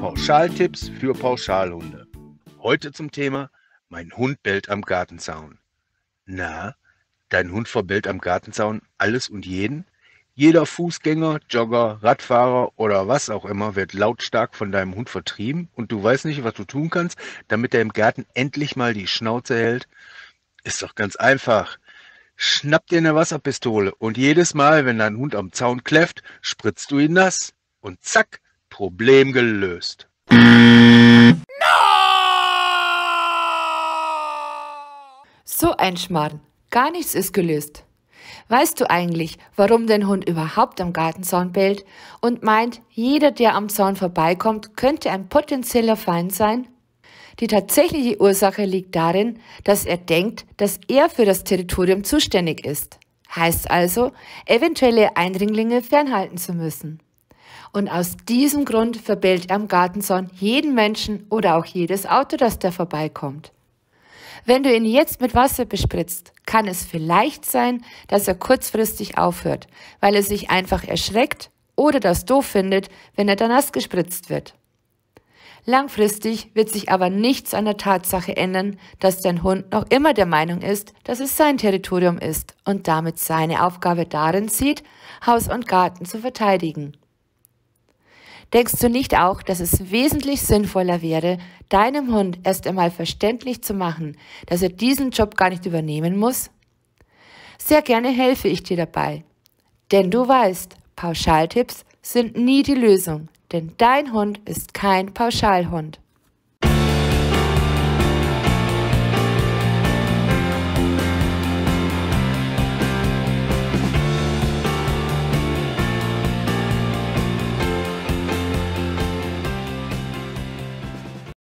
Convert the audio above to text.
Pauschaltipps für Pauschalhunde. Heute zum Thema: Mein Hund bellt am Gartenzaun. Na, dein Hund verbellt am Gartenzaun alles und jeden? Jeder Fußgänger, Jogger, Radfahrer oder was auch immer wird lautstark von deinem Hund vertrieben und du weißt nicht, was du tun kannst, damit er im Garten endlich mal die Schnauze hält? Ist doch ganz einfach. Schnapp dir eine Wasserpistole und jedes Mal, wenn dein Hund am Zaun kläfft, spritzt du ihn nass und zack, Problem gelöst. So ein Schmarrn. Gar nichts ist gelöst. Weißt du eigentlich, warum dein Hund überhaupt am Gartenzaun bellt und meint, jeder, der am Zaun vorbeikommt, könnte ein potenzieller Feind sein? Die tatsächliche Ursache liegt darin, dass er denkt, dass er für das Territorium zuständig ist. Heißt also, eventuelle Eindringlinge fernhalten zu müssen. Und aus diesem Grund verbellt er am Ermgartenson jeden Menschen oder auch jedes Auto, das da vorbeikommt. Wenn du ihn jetzt mit Wasser bespritzt, kann es vielleicht sein, dass er kurzfristig aufhört, weil er sich einfach erschreckt oder das doof findet, wenn er da nass gespritzt wird. Langfristig wird sich aber nichts an der Tatsache ändern, dass dein Hund noch immer der Meinung ist, dass es sein Territorium ist und damit seine Aufgabe darin sieht, Haus und Garten zu verteidigen. Denkst du nicht auch, dass es wesentlich sinnvoller wäre, deinem Hund erst einmal verständlich zu machen, dass er diesen Job gar nicht übernehmen muss? Sehr gerne helfe ich dir dabei. Denn du weißt, Pauschaltipps sind nie die Lösung, denn dein Hund ist kein Pauschalhund.